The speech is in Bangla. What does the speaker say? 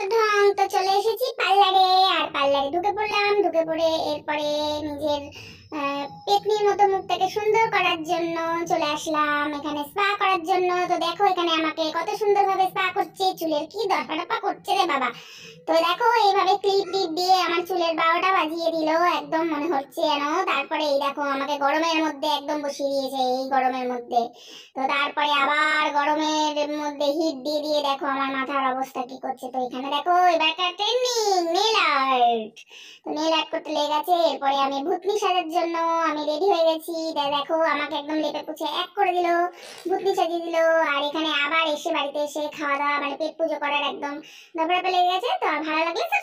যত তো চলে এসেছি পার্লারে আর পার্লারে ঢুকে পড়লাম ঢুকে পড়ে এরপরে নিজের পেতনির মতো মুখটাকে সুন্দর করার জন্য চলে আসলাম এখানে স্পা করার জন্য তো দেখো এখানে আমাকে কত সুন্দরভাবে স্পা করছে চুলের কি দরফাটপা করছে রে বাবা তো দেখো এইভাবে ক্লিপ ক্লিপ দিয়ে আমার চুলের বারোটা বাজিয়ে দিল একদম মনে হচ্ছে যেন তারপরে এই দেখো আমাকে গরমের মধ্যে একদম বসিয়ে দিয়েছে এই গরমের মধ্যে তো তারপরে আবার গরমের মধ্যে হিট দিয়ে দিয়ে দেখো আমার মাথার অবস্থা কি করছে তো এখানে দেখো এবারকার ট্রেন্ডিং মিনিট তো নেল আর্ট করতে লেগে গেছে এরপরে আমি ভুতনি সাজার জন্য আমি রেডি হয়ে গেছি দেখো আমাকে একদম লেপে পুছে এক করে দিল ভুতনি সাজিয়ে দিল আর এখানে আবার এসে বাড়িতে এসে খাওয়া দাওয়া মানে পেট পুজো করার একদম দপড়াপে লেগে গেছে তো ভালো লাগলে